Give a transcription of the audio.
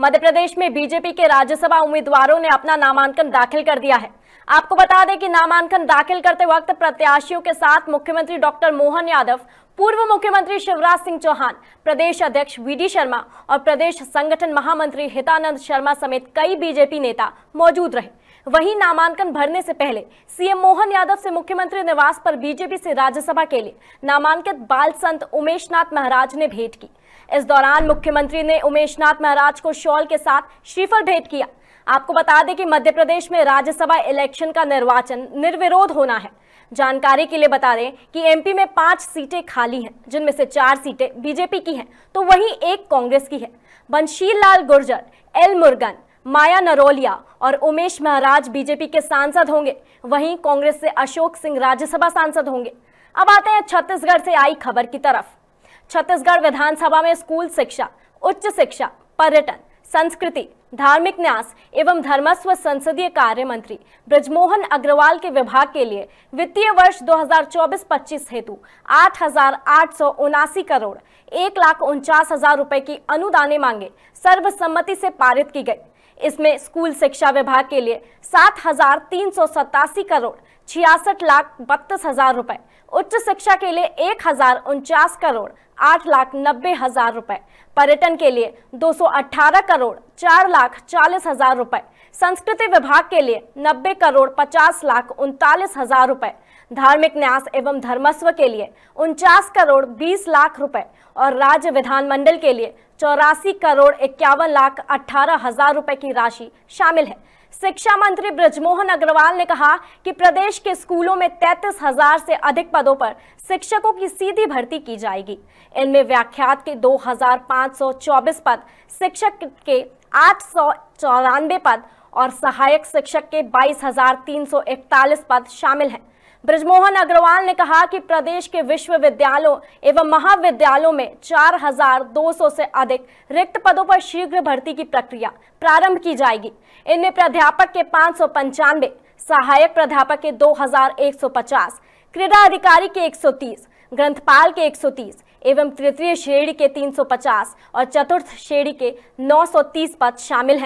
मध्य प्रदेश में बीजेपी के राज्यसभा उम्मीदवारों ने अपना नामांकन दाखिल कर दिया है आपको बता दें कि नामांकन दाखिल करते वक्त प्रत्याशियों के साथ मुख्यमंत्री डॉक्टर मोहन यादव पूर्व मुख्यमंत्री शिवराज सिंह चौहान प्रदेश अध्यक्ष वीडी शर्मा और प्रदेश संगठन महामंत्री हितानंद शर्मा समेत कई बीजेपी नेता मौजूद रहे वहीं नामांकन भरने से पहले सीएम मोहन यादव से मुख्यमंत्री निवास पर बीजेपी से राज्यसभा के लिए नामांकित बाल संत उमेश नाथ महाराज ने भेंट की इस दौरान मुख्यमंत्री ने उमेश नाथ महाराज को शॉल के साथ श्रीफल भेंट किया आपको बता दें कि मध्य प्रदेश में राज्यसभा इलेक्शन का निर्वाचन निर्विरोध होना है जानकारी के लिए बता दें कि एमपी में पांच सीटें खाली हैं जिनमें से चार सीटें बीजेपी की हैं तो वहीं एक कांग्रेस की है बंशील लाल गुर्जर एल मुर्गन माया नरोलिया और उमेश महाराज बीजेपी के सांसद होंगे वहीं कांग्रेस से अशोक सिंह राज्यसभा सांसद होंगे अब आते हैं छत्तीसगढ़ से आई खबर की तरफ छत्तीसगढ़ विधानसभा में स्कूल शिक्षा उच्च शिक्षा पर्यटन संस्कृति धार्मिक न्यास एवं धर्मस्व संसदीय कार्य मंत्री ब्रजमोहन अग्रवाल के विभाग के लिए वित्तीय वर्ष 2024-25 हेतु आठ हजार आठ सौ उनासी करोड़ एक लाख उनचास हजार रुपए की अनुदाने मांगे सर्वसम्मति से पारित की गई इसमें स्कूल शिक्षा विभाग के लिए सात हजार तीन सौ सतासी करोड़ छियासठ लाख बत्तीस हजार रुपए उच्च शिक्षा के लिए एक हजार उनचास करोड़ आठ लाख नब्बे हजार रुपए पर्यटन के लिए दो सौ अठारह करोड़ चार लाख चालीस हजार रुपए संस्कृति विभाग के लिए नब्बे करोड़ पचास लाख उनतालीस हजार रुपए धार्मिक न्यास एवं धर्मस्व के लिए उनचास करोड़ बीस लाख रुपए और राज्य विधानमंडल के लिए चौरासी करोड़ इक्यावन लाख अठारह हजार रुपए की राशि शामिल है शिक्षा मंत्री ब्रजमोहन अग्रवाल ने कहा कि प्रदेश के स्कूलों में तैतीस हजार से अधिक पदों पर शिक्षकों की सीधी भर्ती की जाएगी इनमें व्याख्यात के 2524 पद शिक्षक के आठ सौ चौरानवे पद और सहायक शिक्षक के 22,341 पद शामिल हैं ब्रजमोहन अग्रवाल ने कहा कि प्रदेश के विश्वविद्यालयों एवं महाविद्यालयों में 4,200 से अधिक रिक्त पदों पर शीघ्र भर्ती की प्रक्रिया प्रारंभ की जाएगी इनमें प्राध्यापक के पांच सहायक प्राध्यापक के 2,150, क्रीड़ा अधिकारी के 130, ग्रंथपाल के 130, एवं तृतीय श्रेणी के 350 और चतुर्थ श्रेणी के 930 पद शामिल हैं